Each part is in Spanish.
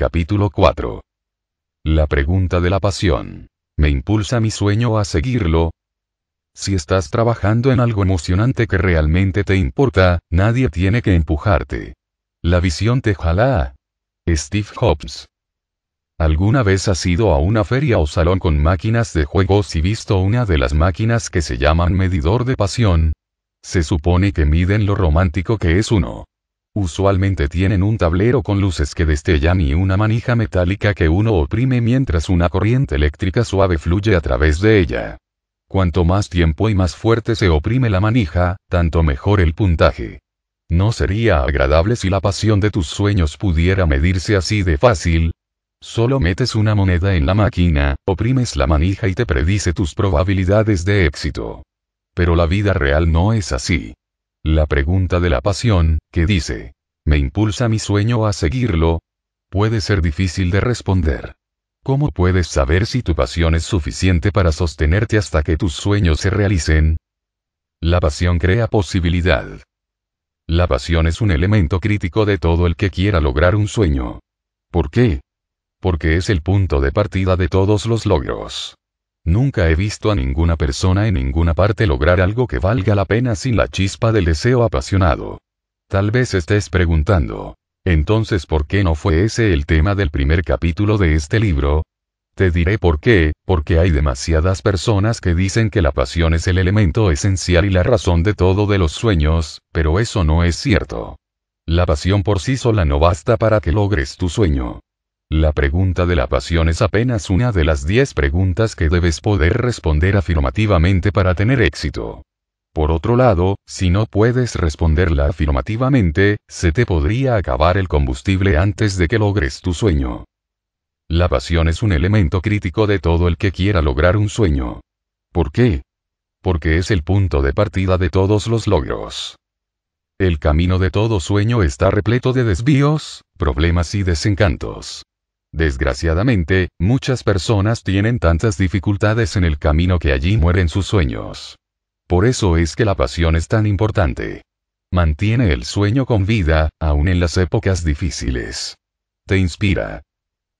Capítulo 4. La pregunta de la pasión. ¿Me impulsa mi sueño a seguirlo? Si estás trabajando en algo emocionante que realmente te importa, nadie tiene que empujarte. La visión te jala. Steve Jobs. ¿Alguna vez has ido a una feria o salón con máquinas de juegos y visto una de las máquinas que se llaman medidor de pasión? Se supone que miden lo romántico que es uno. Usualmente tienen un tablero con luces que destellan y una manija metálica que uno oprime mientras una corriente eléctrica suave fluye a través de ella. Cuanto más tiempo y más fuerte se oprime la manija, tanto mejor el puntaje. ¿No sería agradable si la pasión de tus sueños pudiera medirse así de fácil? Solo metes una moneda en la máquina, oprimes la manija y te predice tus probabilidades de éxito. Pero la vida real no es así. La pregunta de la pasión, que dice, ¿me impulsa mi sueño a seguirlo? Puede ser difícil de responder. ¿Cómo puedes saber si tu pasión es suficiente para sostenerte hasta que tus sueños se realicen? La pasión crea posibilidad. La pasión es un elemento crítico de todo el que quiera lograr un sueño. ¿Por qué? Porque es el punto de partida de todos los logros. Nunca he visto a ninguna persona en ninguna parte lograr algo que valga la pena sin la chispa del deseo apasionado. Tal vez estés preguntando, entonces ¿por qué no fue ese el tema del primer capítulo de este libro? Te diré por qué, porque hay demasiadas personas que dicen que la pasión es el elemento esencial y la razón de todo de los sueños, pero eso no es cierto. La pasión por sí sola no basta para que logres tu sueño. La pregunta de la pasión es apenas una de las 10 preguntas que debes poder responder afirmativamente para tener éxito. Por otro lado, si no puedes responderla afirmativamente, se te podría acabar el combustible antes de que logres tu sueño. La pasión es un elemento crítico de todo el que quiera lograr un sueño. ¿Por qué? Porque es el punto de partida de todos los logros. El camino de todo sueño está repleto de desvíos, problemas y desencantos. Desgraciadamente, muchas personas tienen tantas dificultades en el camino que allí mueren sus sueños. Por eso es que la pasión es tan importante. Mantiene el sueño con vida, aun en las épocas difíciles. Te inspira.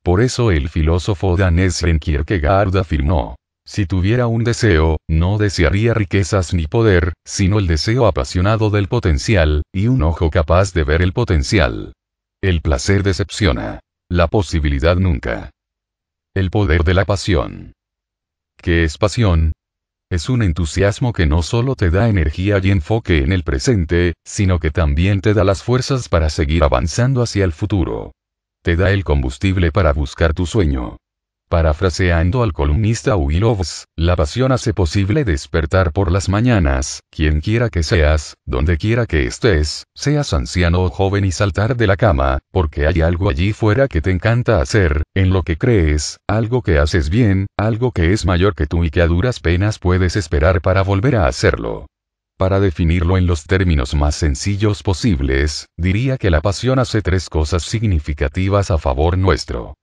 Por eso el filósofo danés Renkierkegaard Kierkegaard afirmó, si tuviera un deseo, no desearía riquezas ni poder, sino el deseo apasionado del potencial, y un ojo capaz de ver el potencial. El placer decepciona. La posibilidad nunca. El poder de la pasión. ¿Qué es pasión? Es un entusiasmo que no solo te da energía y enfoque en el presente, sino que también te da las fuerzas para seguir avanzando hacia el futuro. Te da el combustible para buscar tu sueño. Parafraseando al columnista Willows, la pasión hace posible despertar por las mañanas, quien quiera que seas, donde quiera que estés, seas anciano o joven y saltar de la cama, porque hay algo allí fuera que te encanta hacer, en lo que crees, algo que haces bien, algo que es mayor que tú y que a duras penas puedes esperar para volver a hacerlo. Para definirlo en los términos más sencillos posibles, diría que la pasión hace tres cosas significativas a favor nuestro.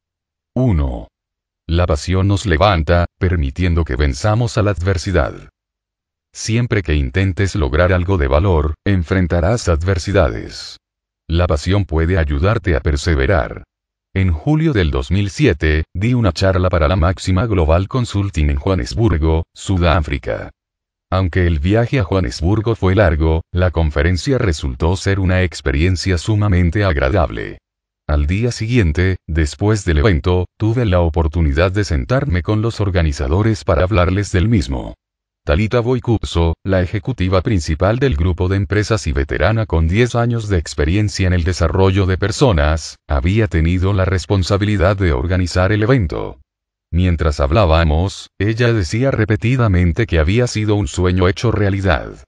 1. La pasión nos levanta, permitiendo que venzamos a la adversidad. Siempre que intentes lograr algo de valor, enfrentarás adversidades. La pasión puede ayudarte a perseverar. En julio del 2007, di una charla para la máxima Global Consulting en Johannesburgo, Sudáfrica. Aunque el viaje a Johannesburgo fue largo, la conferencia resultó ser una experiencia sumamente agradable. Al día siguiente, después del evento, tuve la oportunidad de sentarme con los organizadores para hablarles del mismo. Talita Boicupso, la ejecutiva principal del grupo de empresas y veterana con 10 años de experiencia en el desarrollo de personas, había tenido la responsabilidad de organizar el evento. Mientras hablábamos, ella decía repetidamente que había sido un sueño hecho realidad.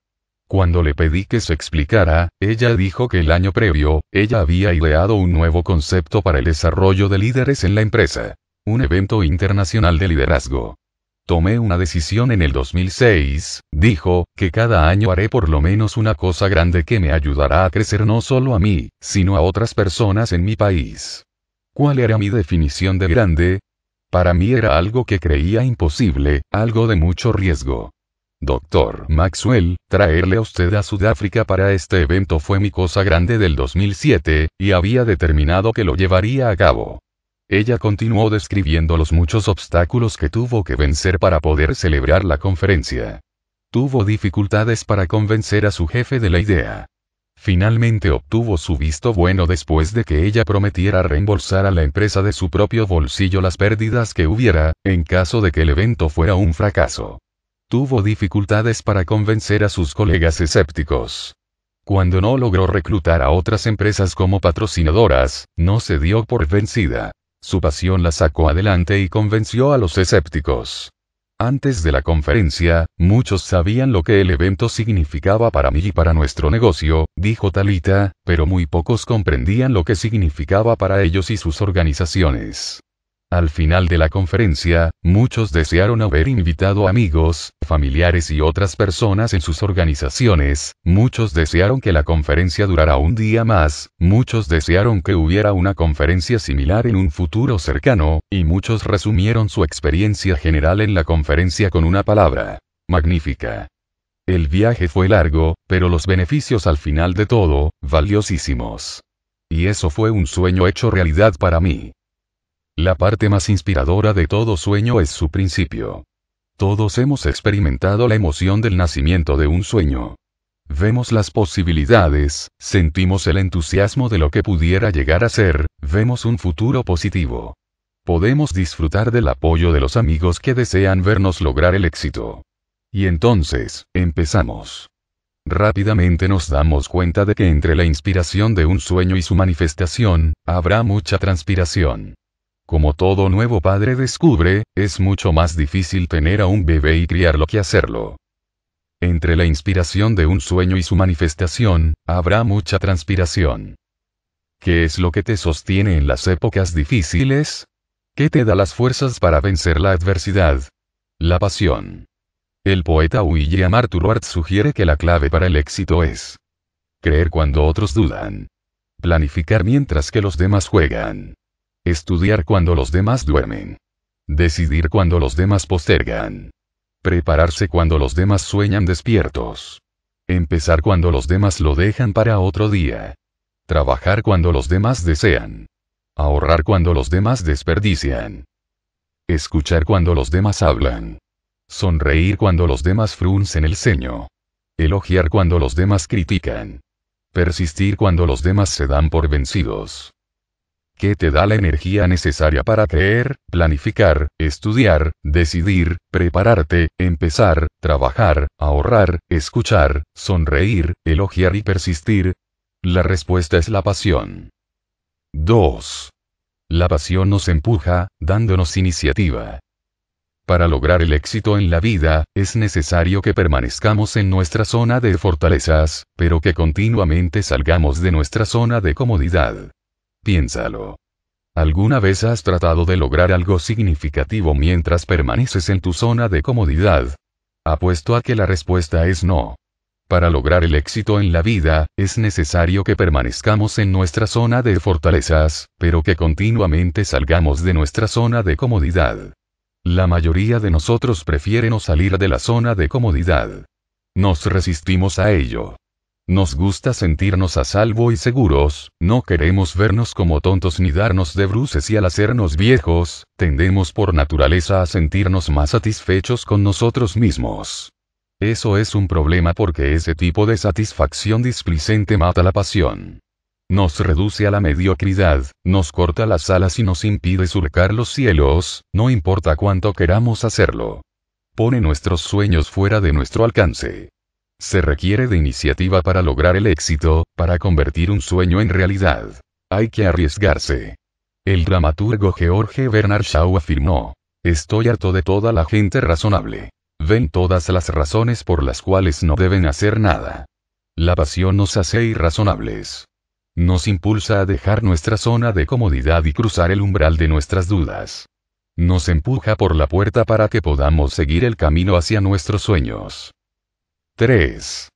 Cuando le pedí que se explicara, ella dijo que el año previo, ella había ideado un nuevo concepto para el desarrollo de líderes en la empresa. Un evento internacional de liderazgo. Tomé una decisión en el 2006, dijo, que cada año haré por lo menos una cosa grande que me ayudará a crecer no solo a mí, sino a otras personas en mi país. ¿Cuál era mi definición de grande? Para mí era algo que creía imposible, algo de mucho riesgo. Doctor Maxwell, traerle a usted a Sudáfrica para este evento fue mi cosa grande del 2007, y había determinado que lo llevaría a cabo. Ella continuó describiendo los muchos obstáculos que tuvo que vencer para poder celebrar la conferencia. Tuvo dificultades para convencer a su jefe de la idea. Finalmente obtuvo su visto bueno después de que ella prometiera reembolsar a la empresa de su propio bolsillo las pérdidas que hubiera, en caso de que el evento fuera un fracaso tuvo dificultades para convencer a sus colegas escépticos. Cuando no logró reclutar a otras empresas como patrocinadoras, no se dio por vencida. Su pasión la sacó adelante y convenció a los escépticos. Antes de la conferencia, muchos sabían lo que el evento significaba para mí y para nuestro negocio, dijo Talita, pero muy pocos comprendían lo que significaba para ellos y sus organizaciones. Al final de la conferencia, muchos desearon haber invitado amigos, familiares y otras personas en sus organizaciones, muchos desearon que la conferencia durara un día más, muchos desearon que hubiera una conferencia similar en un futuro cercano, y muchos resumieron su experiencia general en la conferencia con una palabra. Magnífica. El viaje fue largo, pero los beneficios al final de todo, valiosísimos. Y eso fue un sueño hecho realidad para mí. La parte más inspiradora de todo sueño es su principio. Todos hemos experimentado la emoción del nacimiento de un sueño. Vemos las posibilidades, sentimos el entusiasmo de lo que pudiera llegar a ser, vemos un futuro positivo. Podemos disfrutar del apoyo de los amigos que desean vernos lograr el éxito. Y entonces, empezamos. Rápidamente nos damos cuenta de que entre la inspiración de un sueño y su manifestación, habrá mucha transpiración. Como todo nuevo padre descubre, es mucho más difícil tener a un bebé y criarlo que hacerlo. Entre la inspiración de un sueño y su manifestación, habrá mucha transpiración. ¿Qué es lo que te sostiene en las épocas difíciles? ¿Qué te da las fuerzas para vencer la adversidad? La pasión. El poeta William Arthur Ward sugiere que la clave para el éxito es creer cuando otros dudan. Planificar mientras que los demás juegan. Estudiar cuando los demás duermen. Decidir cuando los demás postergan. Prepararse cuando los demás sueñan despiertos. Empezar cuando los demás lo dejan para otro día. Trabajar cuando los demás desean. Ahorrar cuando los demás desperdician. Escuchar cuando los demás hablan. Sonreír cuando los demás fruncen el ceño. Elogiar cuando los demás critican. Persistir cuando los demás se dan por vencidos que te da la energía necesaria para creer, planificar, estudiar, decidir, prepararte, empezar, trabajar, ahorrar, escuchar, sonreír, elogiar y persistir? La respuesta es la pasión. 2. La pasión nos empuja, dándonos iniciativa. Para lograr el éxito en la vida, es necesario que permanezcamos en nuestra zona de fortalezas, pero que continuamente salgamos de nuestra zona de comodidad. Piénsalo. ¿Alguna vez has tratado de lograr algo significativo mientras permaneces en tu zona de comodidad? Apuesto a que la respuesta es no. Para lograr el éxito en la vida, es necesario que permanezcamos en nuestra zona de fortalezas, pero que continuamente salgamos de nuestra zona de comodidad. La mayoría de nosotros prefieren no salir de la zona de comodidad. Nos resistimos a ello. Nos gusta sentirnos a salvo y seguros, no queremos vernos como tontos ni darnos de bruces y al hacernos viejos, tendemos por naturaleza a sentirnos más satisfechos con nosotros mismos. Eso es un problema porque ese tipo de satisfacción displicente mata la pasión. Nos reduce a la mediocridad, nos corta las alas y nos impide surcar los cielos, no importa cuánto queramos hacerlo. Pone nuestros sueños fuera de nuestro alcance. Se requiere de iniciativa para lograr el éxito, para convertir un sueño en realidad. Hay que arriesgarse. El dramaturgo George Bernard Shaw afirmó, Estoy harto de toda la gente razonable. Ven todas las razones por las cuales no deben hacer nada. La pasión nos hace irrazonables. Nos impulsa a dejar nuestra zona de comodidad y cruzar el umbral de nuestras dudas. Nos empuja por la puerta para que podamos seguir el camino hacia nuestros sueños. 3.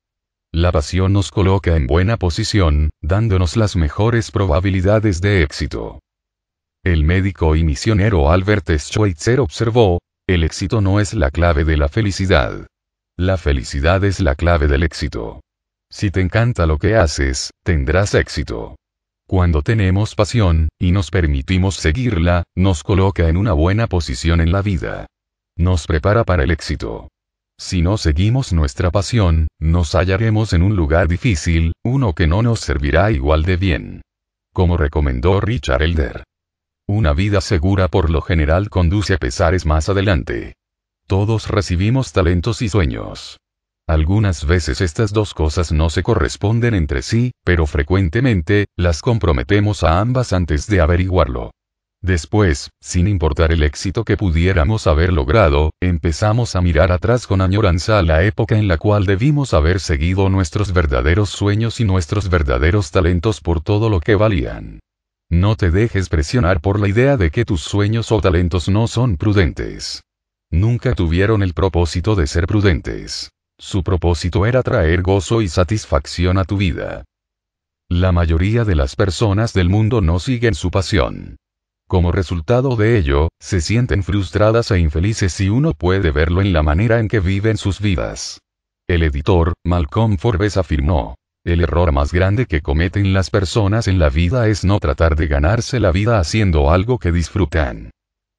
La pasión nos coloca en buena posición, dándonos las mejores probabilidades de éxito. El médico y misionero Albert Schweitzer observó, el éxito no es la clave de la felicidad. La felicidad es la clave del éxito. Si te encanta lo que haces, tendrás éxito. Cuando tenemos pasión, y nos permitimos seguirla, nos coloca en una buena posición en la vida. Nos prepara para el éxito. Si no seguimos nuestra pasión, nos hallaremos en un lugar difícil, uno que no nos servirá igual de bien. Como recomendó Richard Elder. Una vida segura por lo general conduce a pesares más adelante. Todos recibimos talentos y sueños. Algunas veces estas dos cosas no se corresponden entre sí, pero frecuentemente, las comprometemos a ambas antes de averiguarlo. Después, sin importar el éxito que pudiéramos haber logrado, empezamos a mirar atrás con añoranza a la época en la cual debimos haber seguido nuestros verdaderos sueños y nuestros verdaderos talentos por todo lo que valían. No te dejes presionar por la idea de que tus sueños o talentos no son prudentes. Nunca tuvieron el propósito de ser prudentes. Su propósito era traer gozo y satisfacción a tu vida. La mayoría de las personas del mundo no siguen su pasión. Como resultado de ello, se sienten frustradas e infelices y uno puede verlo en la manera en que viven sus vidas. El editor, Malcolm Forbes, afirmó, el error más grande que cometen las personas en la vida es no tratar de ganarse la vida haciendo algo que disfrutan.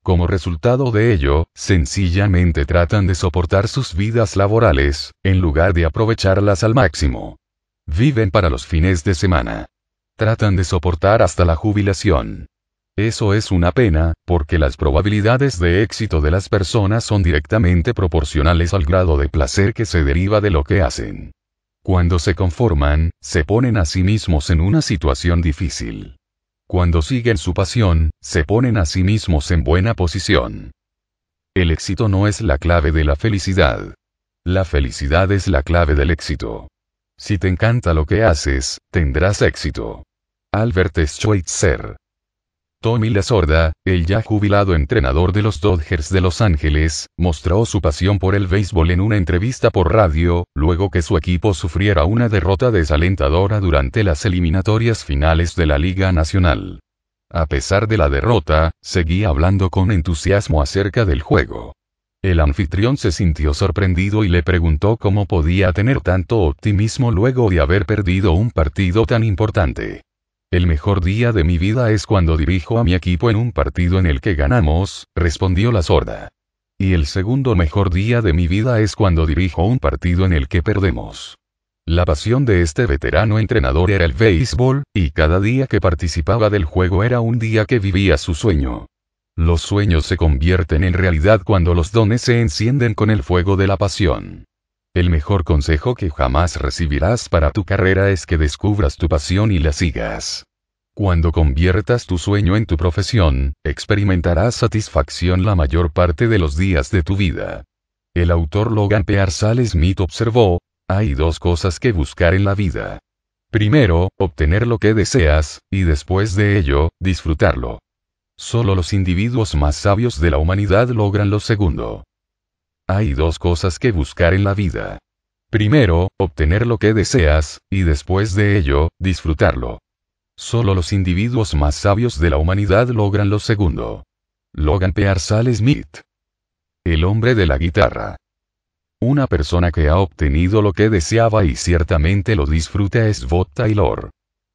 Como resultado de ello, sencillamente tratan de soportar sus vidas laborales, en lugar de aprovecharlas al máximo. Viven para los fines de semana. Tratan de soportar hasta la jubilación. Eso es una pena, porque las probabilidades de éxito de las personas son directamente proporcionales al grado de placer que se deriva de lo que hacen. Cuando se conforman, se ponen a sí mismos en una situación difícil. Cuando siguen su pasión, se ponen a sí mismos en buena posición. El éxito no es la clave de la felicidad. La felicidad es la clave del éxito. Si te encanta lo que haces, tendrás éxito. Albert Schweitzer Tommy Lasorda, el ya jubilado entrenador de los Dodgers de Los Ángeles, mostró su pasión por el béisbol en una entrevista por radio, luego que su equipo sufriera una derrota desalentadora durante las eliminatorias finales de la Liga Nacional. A pesar de la derrota, seguía hablando con entusiasmo acerca del juego. El anfitrión se sintió sorprendido y le preguntó cómo podía tener tanto optimismo luego de haber perdido un partido tan importante. El mejor día de mi vida es cuando dirijo a mi equipo en un partido en el que ganamos, respondió la sorda. Y el segundo mejor día de mi vida es cuando dirijo un partido en el que perdemos. La pasión de este veterano entrenador era el béisbol, y cada día que participaba del juego era un día que vivía su sueño. Los sueños se convierten en realidad cuando los dones se encienden con el fuego de la pasión. El mejor consejo que jamás recibirás para tu carrera es que descubras tu pasión y la sigas. Cuando conviertas tu sueño en tu profesión, experimentarás satisfacción la mayor parte de los días de tu vida. El autor Logan Pearsall Smith observó, hay dos cosas que buscar en la vida. Primero, obtener lo que deseas, y después de ello, disfrutarlo. Solo los individuos más sabios de la humanidad logran lo segundo. Hay dos cosas que buscar en la vida. Primero, obtener lo que deseas, y después de ello, disfrutarlo. Solo los individuos más sabios de la humanidad logran lo segundo. Logan Pearsall Smith. El hombre de la guitarra. Una persona que ha obtenido lo que deseaba y ciertamente lo disfruta es Bob Taylor.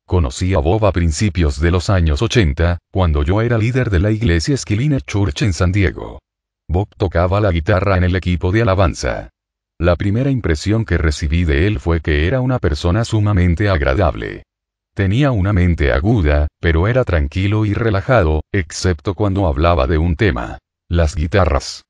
Conocí a Bob a principios de los años 80, cuando yo era líder de la iglesia Esquilina Church en San Diego. Bob tocaba la guitarra en el equipo de alabanza. La primera impresión que recibí de él fue que era una persona sumamente agradable. Tenía una mente aguda, pero era tranquilo y relajado, excepto cuando hablaba de un tema. Las guitarras.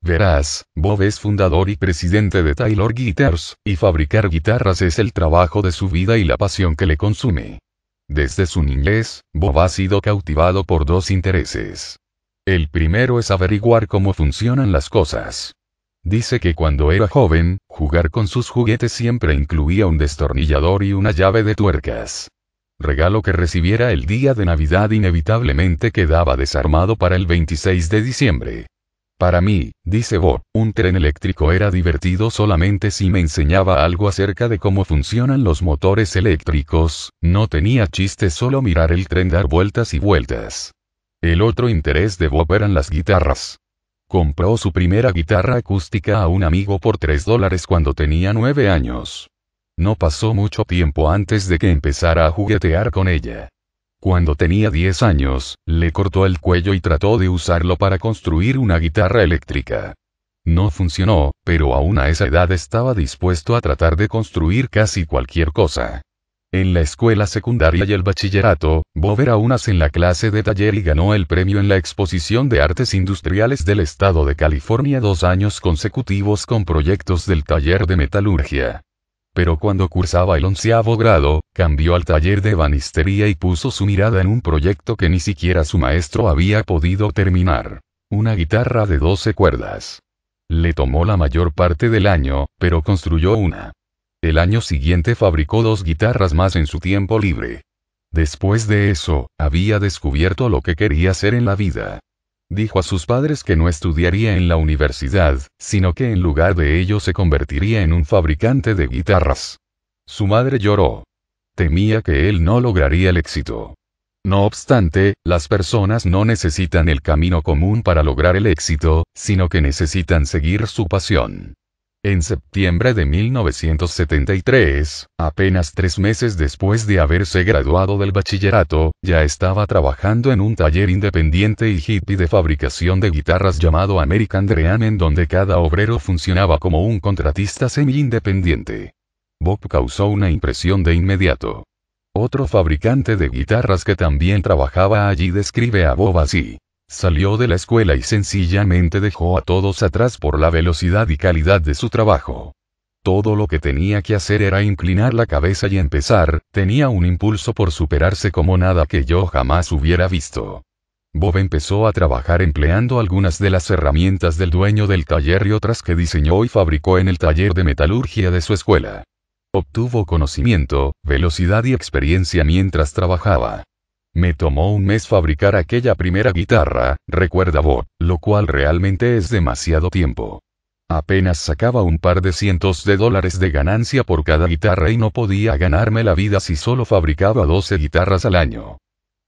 Verás, Bob es fundador y presidente de Taylor Guitars, y fabricar guitarras es el trabajo de su vida y la pasión que le consume. Desde su niñez, Bob ha sido cautivado por dos intereses. El primero es averiguar cómo funcionan las cosas. Dice que cuando era joven, jugar con sus juguetes siempre incluía un destornillador y una llave de tuercas. Regalo que recibiera el día de Navidad inevitablemente quedaba desarmado para el 26 de diciembre. Para mí, dice Bob, un tren eléctrico era divertido solamente si me enseñaba algo acerca de cómo funcionan los motores eléctricos, no tenía chiste solo mirar el tren dar vueltas y vueltas. El otro interés de Bob eran las guitarras. Compró su primera guitarra acústica a un amigo por 3 dólares cuando tenía 9 años. No pasó mucho tiempo antes de que empezara a juguetear con ella. Cuando tenía 10 años, le cortó el cuello y trató de usarlo para construir una guitarra eléctrica. No funcionó, pero aún a esa edad estaba dispuesto a tratar de construir casi cualquier cosa. En la escuela secundaria y el bachillerato, Bob era unas en la clase de taller y ganó el premio en la Exposición de Artes Industriales del Estado de California dos años consecutivos con proyectos del taller de metalurgia. Pero cuando cursaba el onceavo grado, cambió al taller de banistería y puso su mirada en un proyecto que ni siquiera su maestro había podido terminar. Una guitarra de 12 cuerdas. Le tomó la mayor parte del año, pero construyó una. El año siguiente fabricó dos guitarras más en su tiempo libre. Después de eso, había descubierto lo que quería hacer en la vida. Dijo a sus padres que no estudiaría en la universidad, sino que en lugar de ello se convertiría en un fabricante de guitarras. Su madre lloró. Temía que él no lograría el éxito. No obstante, las personas no necesitan el camino común para lograr el éxito, sino que necesitan seguir su pasión. En septiembre de 1973, apenas tres meses después de haberse graduado del bachillerato, ya estaba trabajando en un taller independiente y hippie de fabricación de guitarras llamado American Dream en donde cada obrero funcionaba como un contratista semi-independiente. Bob causó una impresión de inmediato. Otro fabricante de guitarras que también trabajaba allí describe a Bob así. Salió de la escuela y sencillamente dejó a todos atrás por la velocidad y calidad de su trabajo. Todo lo que tenía que hacer era inclinar la cabeza y empezar, tenía un impulso por superarse como nada que yo jamás hubiera visto. Bob empezó a trabajar empleando algunas de las herramientas del dueño del taller y otras que diseñó y fabricó en el taller de metalurgia de su escuela. Obtuvo conocimiento, velocidad y experiencia mientras trabajaba. Me tomó un mes fabricar aquella primera guitarra, recuerda Bob, lo cual realmente es demasiado tiempo. Apenas sacaba un par de cientos de dólares de ganancia por cada guitarra y no podía ganarme la vida si solo fabricaba 12 guitarras al año.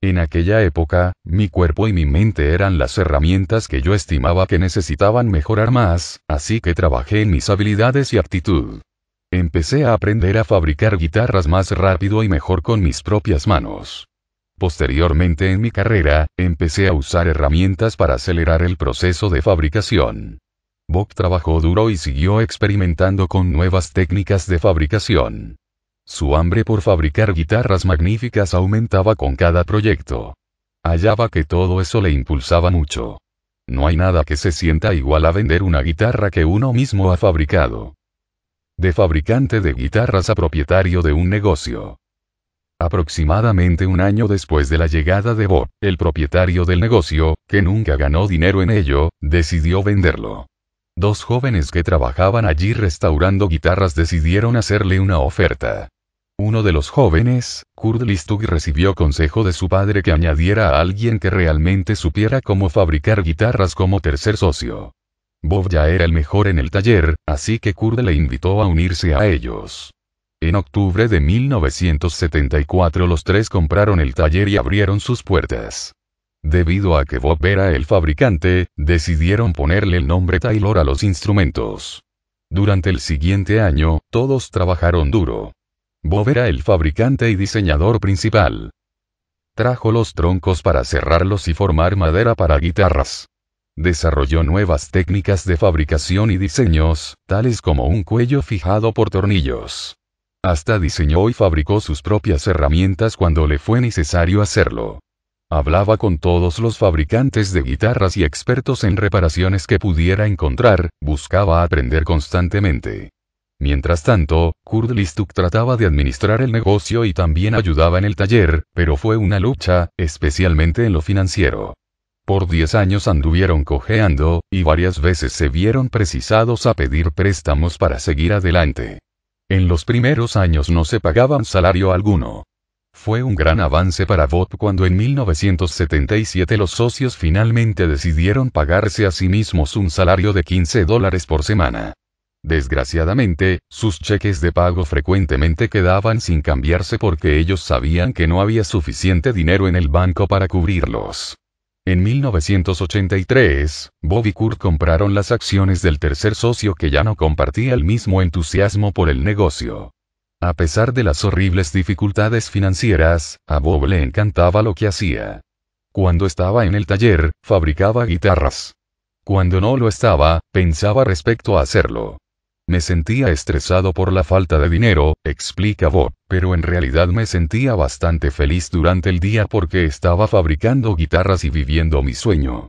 En aquella época, mi cuerpo y mi mente eran las herramientas que yo estimaba que necesitaban mejorar más, así que trabajé en mis habilidades y actitud. Empecé a aprender a fabricar guitarras más rápido y mejor con mis propias manos. Posteriormente en mi carrera, empecé a usar herramientas para acelerar el proceso de fabricación. Bob trabajó duro y siguió experimentando con nuevas técnicas de fabricación. Su hambre por fabricar guitarras magníficas aumentaba con cada proyecto. Hallaba que todo eso le impulsaba mucho. No hay nada que se sienta igual a vender una guitarra que uno mismo ha fabricado. De fabricante de guitarras a propietario de un negocio. Aproximadamente un año después de la llegada de Bob, el propietario del negocio, que nunca ganó dinero en ello, decidió venderlo. Dos jóvenes que trabajaban allí restaurando guitarras decidieron hacerle una oferta. Uno de los jóvenes, Kurt Listug, recibió consejo de su padre que añadiera a alguien que realmente supiera cómo fabricar guitarras como tercer socio. Bob ya era el mejor en el taller, así que Kurt le invitó a unirse a ellos. En octubre de 1974 los tres compraron el taller y abrieron sus puertas. Debido a que Bob era el fabricante, decidieron ponerle el nombre Taylor a los instrumentos. Durante el siguiente año, todos trabajaron duro. Bob era el fabricante y diseñador principal. Trajo los troncos para cerrarlos y formar madera para guitarras. Desarrolló nuevas técnicas de fabricación y diseños, tales como un cuello fijado por tornillos. Hasta diseñó y fabricó sus propias herramientas cuando le fue necesario hacerlo. Hablaba con todos los fabricantes de guitarras y expertos en reparaciones que pudiera encontrar, buscaba aprender constantemente. Mientras tanto, Kurt Listuk trataba de administrar el negocio y también ayudaba en el taller, pero fue una lucha, especialmente en lo financiero. Por 10 años anduvieron cojeando, y varias veces se vieron precisados a pedir préstamos para seguir adelante. En los primeros años no se pagaban salario alguno. Fue un gran avance para Bob cuando en 1977 los socios finalmente decidieron pagarse a sí mismos un salario de 15 dólares por semana. Desgraciadamente, sus cheques de pago frecuentemente quedaban sin cambiarse porque ellos sabían que no había suficiente dinero en el banco para cubrirlos. En 1983, Bob y Kurt compraron las acciones del tercer socio que ya no compartía el mismo entusiasmo por el negocio. A pesar de las horribles dificultades financieras, a Bob le encantaba lo que hacía. Cuando estaba en el taller, fabricaba guitarras. Cuando no lo estaba, pensaba respecto a hacerlo. Me sentía estresado por la falta de dinero, explica Bob, pero en realidad me sentía bastante feliz durante el día porque estaba fabricando guitarras y viviendo mi sueño.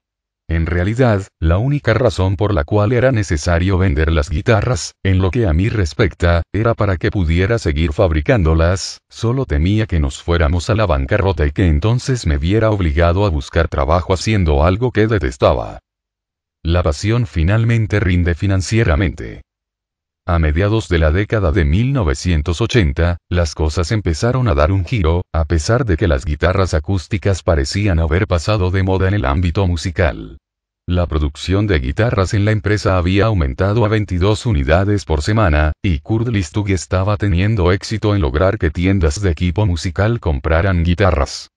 En realidad, la única razón por la cual era necesario vender las guitarras, en lo que a mí respecta, era para que pudiera seguir fabricándolas, solo temía que nos fuéramos a la bancarrota y que entonces me viera obligado a buscar trabajo haciendo algo que detestaba. La pasión finalmente rinde financieramente. A mediados de la década de 1980, las cosas empezaron a dar un giro, a pesar de que las guitarras acústicas parecían haber pasado de moda en el ámbito musical. La producción de guitarras en la empresa había aumentado a 22 unidades por semana, y Kurt Listug estaba teniendo éxito en lograr que tiendas de equipo musical compraran guitarras.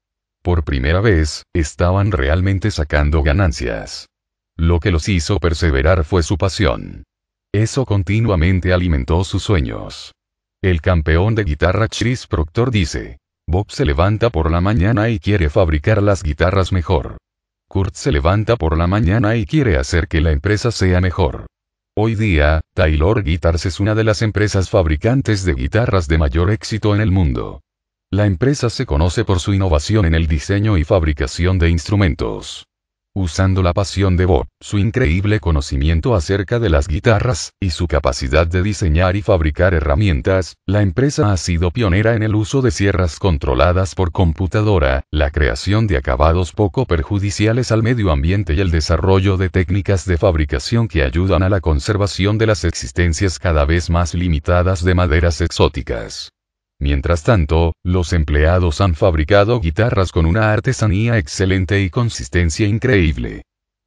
Por primera vez, estaban realmente sacando ganancias. Lo que los hizo perseverar fue su pasión. Eso continuamente alimentó sus sueños. El campeón de guitarra Chris Proctor dice. Bob se levanta por la mañana y quiere fabricar las guitarras mejor. Kurt se levanta por la mañana y quiere hacer que la empresa sea mejor. Hoy día, Taylor Guitars es una de las empresas fabricantes de guitarras de mayor éxito en el mundo. La empresa se conoce por su innovación en el diseño y fabricación de instrumentos usando la pasión de Bob, su increíble conocimiento acerca de las guitarras, y su capacidad de diseñar y fabricar herramientas, la empresa ha sido pionera en el uso de sierras controladas por computadora, la creación de acabados poco perjudiciales al medio ambiente y el desarrollo de técnicas de fabricación que ayudan a la conservación de las existencias cada vez más limitadas de maderas exóticas. Mientras tanto, los empleados han fabricado guitarras con una artesanía excelente y consistencia increíble.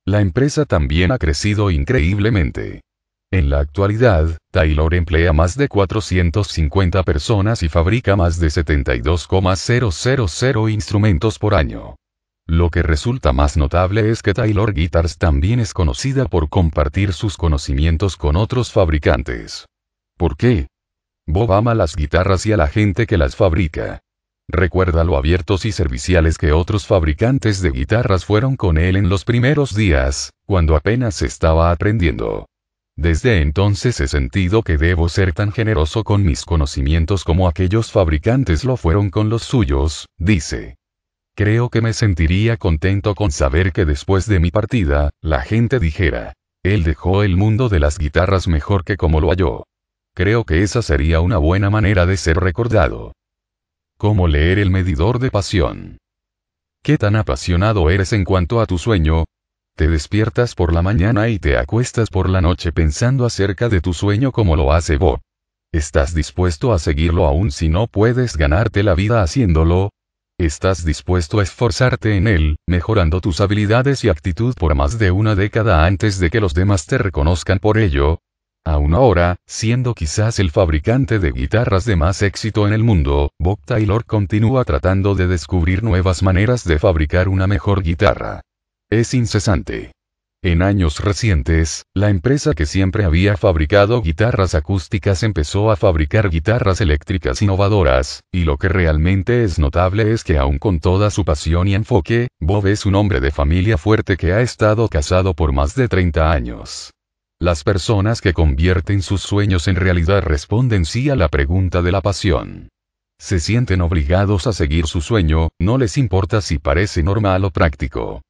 La empresa también ha crecido increíblemente. En la actualidad, Taylor emplea más de 450 personas y fabrica más de 72,000 instrumentos por año. Lo que resulta más notable es que Taylor Guitars también es conocida por compartir sus conocimientos con otros fabricantes. ¿Por qué? Bob ama las guitarras y a la gente que las fabrica. Recuerda lo abiertos y serviciales que otros fabricantes de guitarras fueron con él en los primeros días, cuando apenas estaba aprendiendo. Desde entonces he sentido que debo ser tan generoso con mis conocimientos como aquellos fabricantes lo fueron con los suyos, dice. Creo que me sentiría contento con saber que después de mi partida, la gente dijera, él dejó el mundo de las guitarras mejor que como lo halló. Creo que esa sería una buena manera de ser recordado. ¿Cómo leer el medidor de pasión? ¿Qué tan apasionado eres en cuanto a tu sueño? Te despiertas por la mañana y te acuestas por la noche pensando acerca de tu sueño como lo hace Bob. ¿Estás dispuesto a seguirlo aún si no puedes ganarte la vida haciéndolo? ¿Estás dispuesto a esforzarte en él, mejorando tus habilidades y actitud por más de una década antes de que los demás te reconozcan por ello? Aún ahora, siendo quizás el fabricante de guitarras de más éxito en el mundo, Bob Taylor continúa tratando de descubrir nuevas maneras de fabricar una mejor guitarra. Es incesante. En años recientes, la empresa que siempre había fabricado guitarras acústicas empezó a fabricar guitarras eléctricas innovadoras, y lo que realmente es notable es que aun con toda su pasión y enfoque, Bob es un hombre de familia fuerte que ha estado casado por más de 30 años. Las personas que convierten sus sueños en realidad responden sí a la pregunta de la pasión. Se sienten obligados a seguir su sueño, no les importa si parece normal o práctico.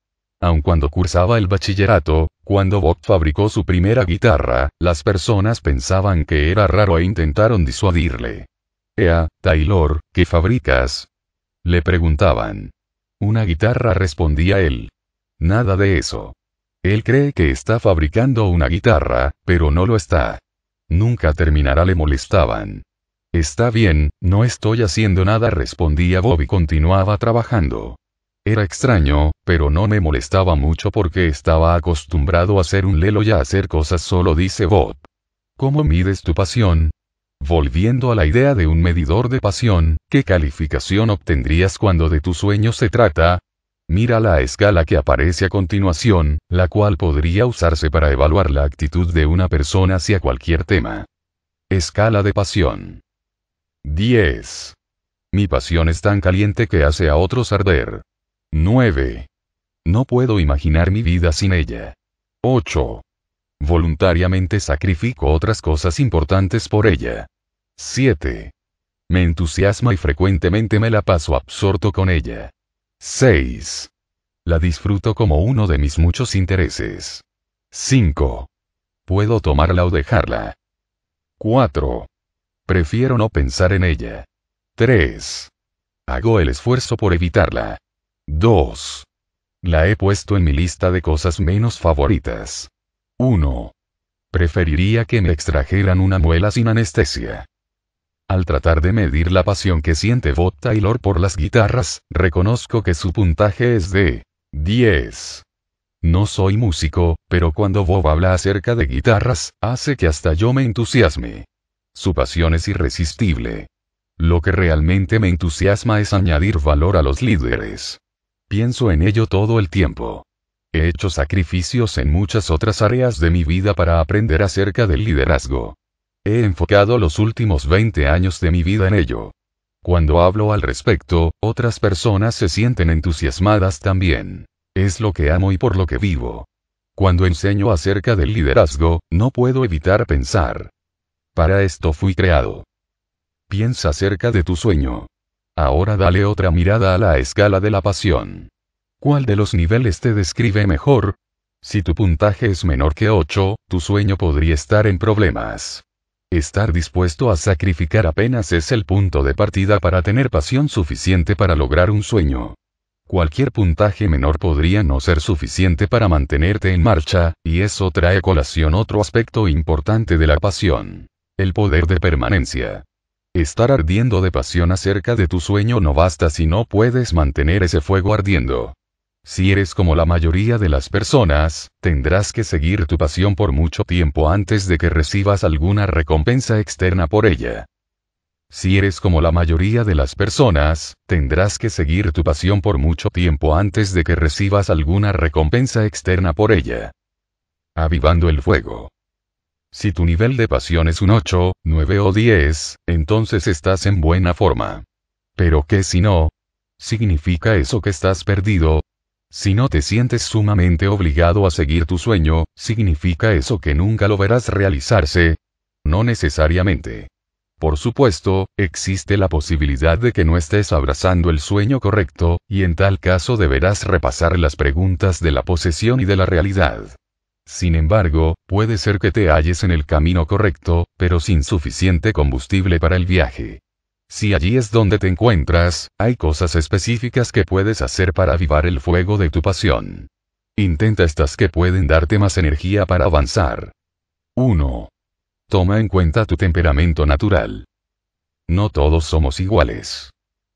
Aun cuando cursaba el bachillerato, cuando Bob fabricó su primera guitarra, las personas pensaban que era raro e intentaron disuadirle. Ea, Taylor, ¿qué fabricas? Le preguntaban. Una guitarra respondía él. Nada de eso. Él cree que está fabricando una guitarra, pero no lo está. Nunca terminará, le molestaban. Está bien, no estoy haciendo nada, respondía Bob y continuaba trabajando. Era extraño, pero no me molestaba mucho porque estaba acostumbrado a ser un lelo y a hacer cosas solo, dice Bob. ¿Cómo mides tu pasión? Volviendo a la idea de un medidor de pasión, ¿qué calificación obtendrías cuando de tu sueño se trata? Mira la escala que aparece a continuación, la cual podría usarse para evaluar la actitud de una persona hacia cualquier tema. Escala de pasión. 10. Mi pasión es tan caliente que hace a otros arder. 9. No puedo imaginar mi vida sin ella. 8. Voluntariamente sacrifico otras cosas importantes por ella. 7. Me entusiasma y frecuentemente me la paso absorto con ella. 6. La disfruto como uno de mis muchos intereses. 5. Puedo tomarla o dejarla. 4. Prefiero no pensar en ella. 3. Hago el esfuerzo por evitarla. 2. La he puesto en mi lista de cosas menos favoritas. 1. Preferiría que me extrajeran una muela sin anestesia. Al tratar de medir la pasión que siente Bob Taylor por las guitarras, reconozco que su puntaje es de 10. No soy músico, pero cuando Bob habla acerca de guitarras, hace que hasta yo me entusiasme. Su pasión es irresistible. Lo que realmente me entusiasma es añadir valor a los líderes. Pienso en ello todo el tiempo. He hecho sacrificios en muchas otras áreas de mi vida para aprender acerca del liderazgo. He enfocado los últimos 20 años de mi vida en ello. Cuando hablo al respecto, otras personas se sienten entusiasmadas también. Es lo que amo y por lo que vivo. Cuando enseño acerca del liderazgo, no puedo evitar pensar. Para esto fui creado. Piensa acerca de tu sueño. Ahora dale otra mirada a la escala de la pasión. ¿Cuál de los niveles te describe mejor? Si tu puntaje es menor que 8, tu sueño podría estar en problemas. Estar dispuesto a sacrificar apenas es el punto de partida para tener pasión suficiente para lograr un sueño. Cualquier puntaje menor podría no ser suficiente para mantenerte en marcha, y eso trae colación otro aspecto importante de la pasión. El poder de permanencia. Estar ardiendo de pasión acerca de tu sueño no basta si no puedes mantener ese fuego ardiendo. Si eres como la mayoría de las personas, tendrás que seguir tu pasión por mucho tiempo antes de que recibas alguna recompensa externa por ella. Si eres como la mayoría de las personas, tendrás que seguir tu pasión por mucho tiempo antes de que recibas alguna recompensa externa por ella. Avivando el fuego. Si tu nivel de pasión es un 8, 9 o 10, entonces estás en buena forma. Pero ¿qué si no? ¿Significa eso que estás perdido? Si no te sientes sumamente obligado a seguir tu sueño, ¿significa eso que nunca lo verás realizarse? No necesariamente. Por supuesto, existe la posibilidad de que no estés abrazando el sueño correcto, y en tal caso deberás repasar las preguntas de la posesión y de la realidad. Sin embargo, puede ser que te halles en el camino correcto, pero sin suficiente combustible para el viaje. Si allí es donde te encuentras, hay cosas específicas que puedes hacer para avivar el fuego de tu pasión. Intenta estas que pueden darte más energía para avanzar. 1. Toma en cuenta tu temperamento natural. No todos somos iguales.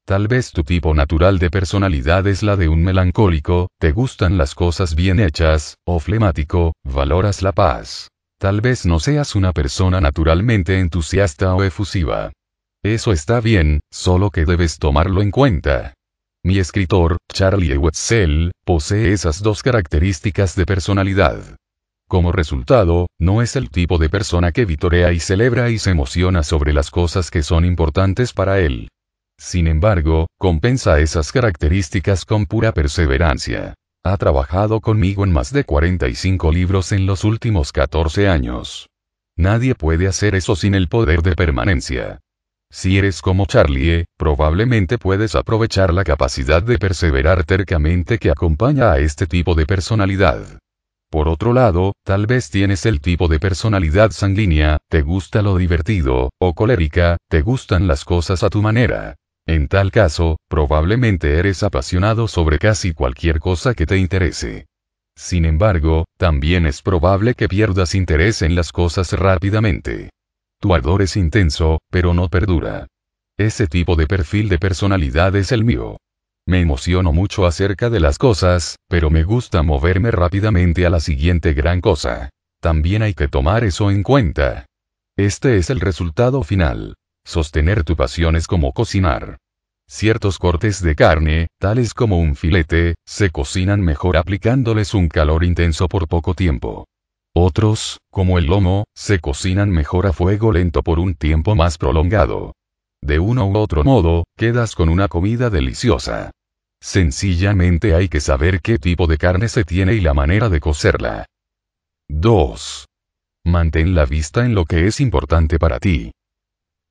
Tal vez tu tipo natural de personalidad es la de un melancólico, te gustan las cosas bien hechas, o flemático, valoras la paz. Tal vez no seas una persona naturalmente entusiasta o efusiva. Eso está bien, solo que debes tomarlo en cuenta. Mi escritor, Charlie Wetzel, posee esas dos características de personalidad. Como resultado, no es el tipo de persona que vitorea y celebra y se emociona sobre las cosas que son importantes para él. Sin embargo, compensa esas características con pura perseverancia. Ha trabajado conmigo en más de 45 libros en los últimos 14 años. Nadie puede hacer eso sin el poder de permanencia. Si eres como Charlie, eh, probablemente puedes aprovechar la capacidad de perseverar tercamente que acompaña a este tipo de personalidad. Por otro lado, tal vez tienes el tipo de personalidad sanguínea, te gusta lo divertido, o colérica, te gustan las cosas a tu manera. En tal caso, probablemente eres apasionado sobre casi cualquier cosa que te interese. Sin embargo, también es probable que pierdas interés en las cosas rápidamente. Tu ardor es intenso, pero no perdura. Ese tipo de perfil de personalidad es el mío. Me emociono mucho acerca de las cosas, pero me gusta moverme rápidamente a la siguiente gran cosa. También hay que tomar eso en cuenta. Este es el resultado final. Sostener tu pasión es como cocinar. Ciertos cortes de carne, tales como un filete, se cocinan mejor aplicándoles un calor intenso por poco tiempo. Otros, como el lomo, se cocinan mejor a fuego lento por un tiempo más prolongado. De uno u otro modo, quedas con una comida deliciosa. Sencillamente hay que saber qué tipo de carne se tiene y la manera de cocerla. 2. Mantén la vista en lo que es importante para ti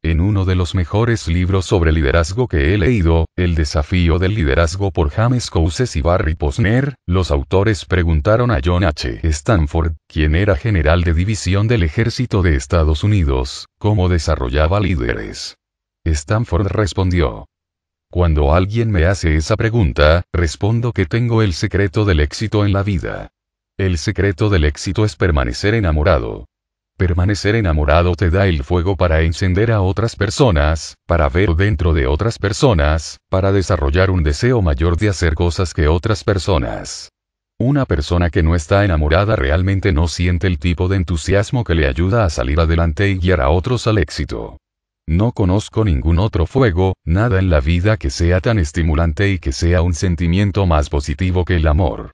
en uno de los mejores libros sobre liderazgo que he leído, El desafío del liderazgo por James Couses y Barry Posner, los autores preguntaron a John H. Stanford, quien era general de división del ejército de Estados Unidos, cómo desarrollaba líderes. Stanford respondió, cuando alguien me hace esa pregunta, respondo que tengo el secreto del éxito en la vida. El secreto del éxito es permanecer enamorado. Permanecer enamorado te da el fuego para encender a otras personas, para ver dentro de otras personas, para desarrollar un deseo mayor de hacer cosas que otras personas. Una persona que no está enamorada realmente no siente el tipo de entusiasmo que le ayuda a salir adelante y guiar a otros al éxito. No conozco ningún otro fuego, nada en la vida que sea tan estimulante y que sea un sentimiento más positivo que el amor.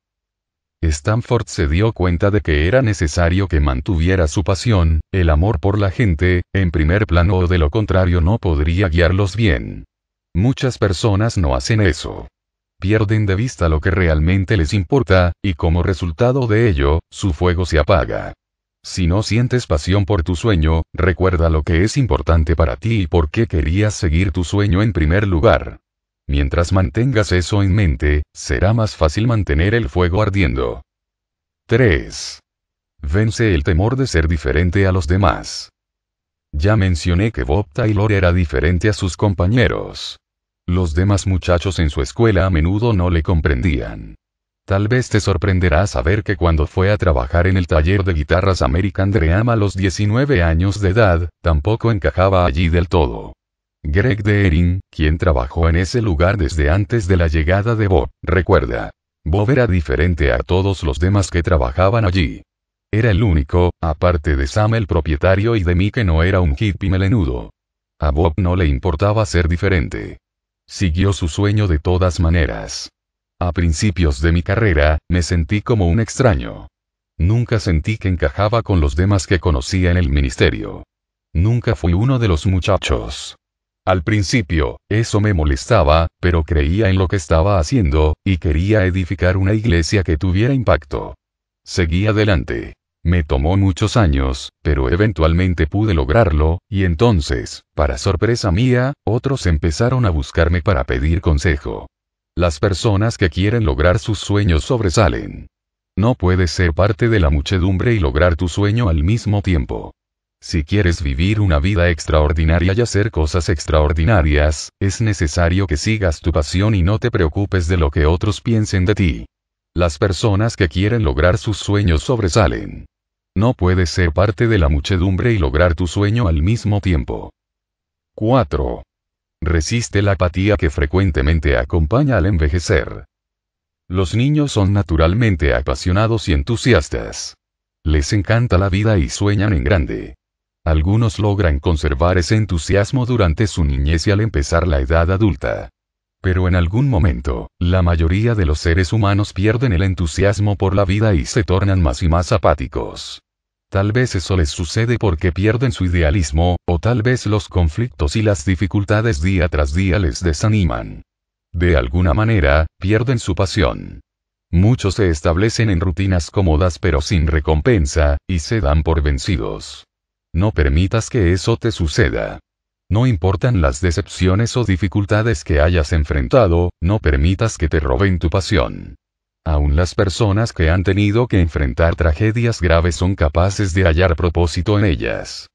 Stanford se dio cuenta de que era necesario que mantuviera su pasión, el amor por la gente, en primer plano o de lo contrario no podría guiarlos bien. Muchas personas no hacen eso. Pierden de vista lo que realmente les importa, y como resultado de ello, su fuego se apaga. Si no sientes pasión por tu sueño, recuerda lo que es importante para ti y por qué querías seguir tu sueño en primer lugar. Mientras mantengas eso en mente, será más fácil mantener el fuego ardiendo. 3. Vence el temor de ser diferente a los demás. Ya mencioné que Bob Taylor era diferente a sus compañeros. Los demás muchachos en su escuela a menudo no le comprendían. Tal vez te sorprenderá saber que cuando fue a trabajar en el taller de guitarras American Dream a los 19 años de edad, tampoco encajaba allí del todo. Greg Deering, quien trabajó en ese lugar desde antes de la llegada de Bob, recuerda. Bob era diferente a todos los demás que trabajaban allí. Era el único, aparte de Sam el propietario y de mí que no era un hippie melenudo. A Bob no le importaba ser diferente. Siguió su sueño de todas maneras. A principios de mi carrera, me sentí como un extraño. Nunca sentí que encajaba con los demás que conocía en el ministerio. Nunca fui uno de los muchachos. Al principio, eso me molestaba, pero creía en lo que estaba haciendo, y quería edificar una iglesia que tuviera impacto. Seguí adelante. Me tomó muchos años, pero eventualmente pude lograrlo, y entonces, para sorpresa mía, otros empezaron a buscarme para pedir consejo. Las personas que quieren lograr sus sueños sobresalen. No puedes ser parte de la muchedumbre y lograr tu sueño al mismo tiempo. Si quieres vivir una vida extraordinaria y hacer cosas extraordinarias, es necesario que sigas tu pasión y no te preocupes de lo que otros piensen de ti. Las personas que quieren lograr sus sueños sobresalen. No puedes ser parte de la muchedumbre y lograr tu sueño al mismo tiempo. 4. Resiste la apatía que frecuentemente acompaña al envejecer. Los niños son naturalmente apasionados y entusiastas. Les encanta la vida y sueñan en grande. Algunos logran conservar ese entusiasmo durante su niñez y al empezar la edad adulta. Pero en algún momento, la mayoría de los seres humanos pierden el entusiasmo por la vida y se tornan más y más apáticos. Tal vez eso les sucede porque pierden su idealismo, o tal vez los conflictos y las dificultades día tras día les desaniman. De alguna manera, pierden su pasión. Muchos se establecen en rutinas cómodas pero sin recompensa, y se dan por vencidos. No permitas que eso te suceda. No importan las decepciones o dificultades que hayas enfrentado, no permitas que te roben tu pasión. Aún las personas que han tenido que enfrentar tragedias graves son capaces de hallar propósito en ellas.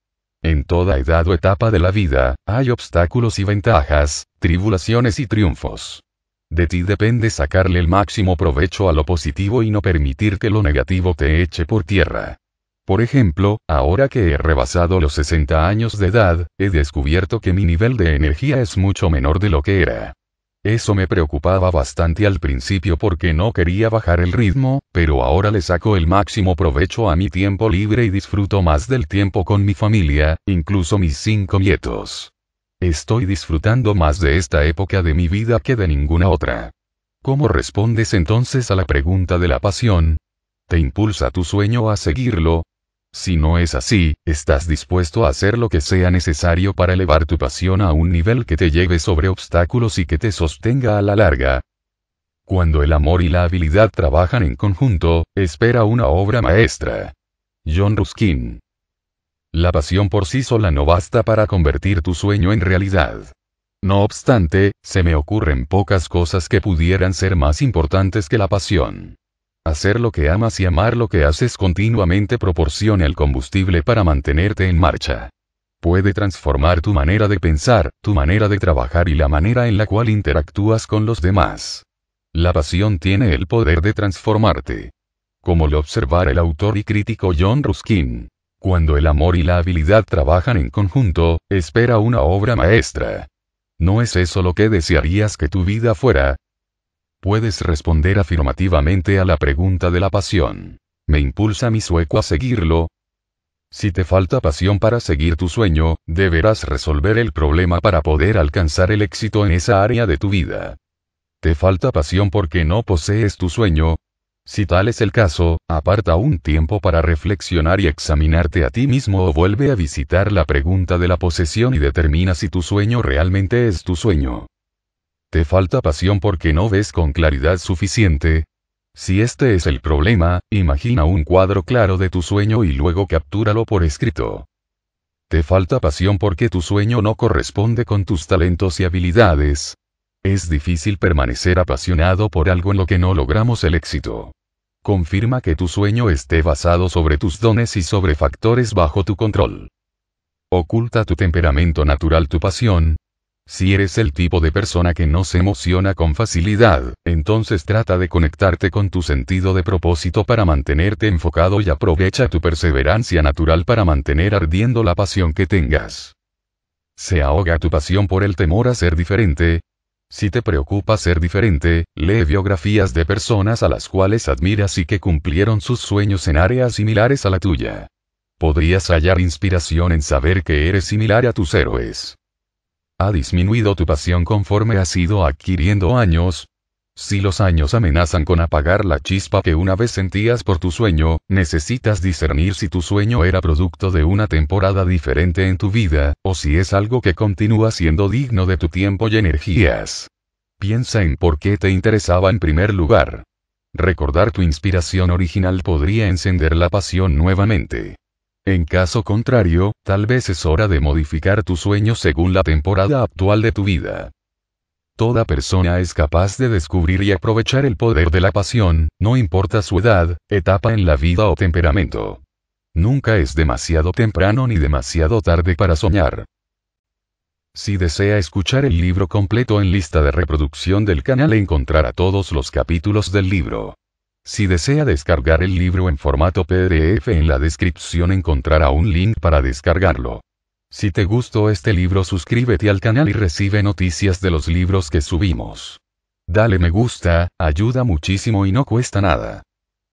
En toda edad o etapa de la vida, hay obstáculos y ventajas, tribulaciones y triunfos. De ti depende sacarle el máximo provecho a lo positivo y no permitir que lo negativo te eche por tierra. Por ejemplo, ahora que he rebasado los 60 años de edad, he descubierto que mi nivel de energía es mucho menor de lo que era. Eso me preocupaba bastante al principio porque no quería bajar el ritmo, pero ahora le saco el máximo provecho a mi tiempo libre y disfruto más del tiempo con mi familia, incluso mis cinco nietos. Estoy disfrutando más de esta época de mi vida que de ninguna otra. ¿Cómo respondes entonces a la pregunta de la pasión? ¿Te impulsa tu sueño a seguirlo, si no es así, estás dispuesto a hacer lo que sea necesario para elevar tu pasión a un nivel que te lleve sobre obstáculos y que te sostenga a la larga. Cuando el amor y la habilidad trabajan en conjunto, espera una obra maestra. John Ruskin. La pasión por sí sola no basta para convertir tu sueño en realidad. No obstante, se me ocurren pocas cosas que pudieran ser más importantes que la pasión. Hacer lo que amas y amar lo que haces continuamente proporciona el combustible para mantenerte en marcha. Puede transformar tu manera de pensar, tu manera de trabajar y la manera en la cual interactúas con los demás. La pasión tiene el poder de transformarte. Como lo observara el autor y crítico John Ruskin. Cuando el amor y la habilidad trabajan en conjunto, espera una obra maestra. ¿No es eso lo que desearías que tu vida fuera? puedes responder afirmativamente a la pregunta de la pasión. ¿Me impulsa mi sueco a seguirlo? Si te falta pasión para seguir tu sueño, deberás resolver el problema para poder alcanzar el éxito en esa área de tu vida. ¿Te falta pasión porque no posees tu sueño? Si tal es el caso, aparta un tiempo para reflexionar y examinarte a ti mismo o vuelve a visitar la pregunta de la posesión y determina si tu sueño realmente es tu sueño. ¿Te falta pasión porque no ves con claridad suficiente? Si este es el problema, imagina un cuadro claro de tu sueño y luego captúralo por escrito. Te falta pasión porque tu sueño no corresponde con tus talentos y habilidades. Es difícil permanecer apasionado por algo en lo que no logramos el éxito. Confirma que tu sueño esté basado sobre tus dones y sobre factores bajo tu control. Oculta tu temperamento natural, tu pasión, si eres el tipo de persona que no se emociona con facilidad, entonces trata de conectarte con tu sentido de propósito para mantenerte enfocado y aprovecha tu perseverancia natural para mantener ardiendo la pasión que tengas. ¿Se ahoga tu pasión por el temor a ser diferente? Si te preocupa ser diferente, lee biografías de personas a las cuales admiras y que cumplieron sus sueños en áreas similares a la tuya. Podrías hallar inspiración en saber que eres similar a tus héroes. ¿Ha disminuido tu pasión conforme has ido adquiriendo años? Si los años amenazan con apagar la chispa que una vez sentías por tu sueño, necesitas discernir si tu sueño era producto de una temporada diferente en tu vida, o si es algo que continúa siendo digno de tu tiempo y energías. Piensa en por qué te interesaba en primer lugar. Recordar tu inspiración original podría encender la pasión nuevamente. En caso contrario, tal vez es hora de modificar tu sueño según la temporada actual de tu vida. Toda persona es capaz de descubrir y aprovechar el poder de la pasión, no importa su edad, etapa en la vida o temperamento. Nunca es demasiado temprano ni demasiado tarde para soñar. Si desea escuchar el libro completo en lista de reproducción del canal encontrará todos los capítulos del libro. Si desea descargar el libro en formato PDF en la descripción encontrará un link para descargarlo. Si te gustó este libro suscríbete al canal y recibe noticias de los libros que subimos. Dale me gusta, ayuda muchísimo y no cuesta nada.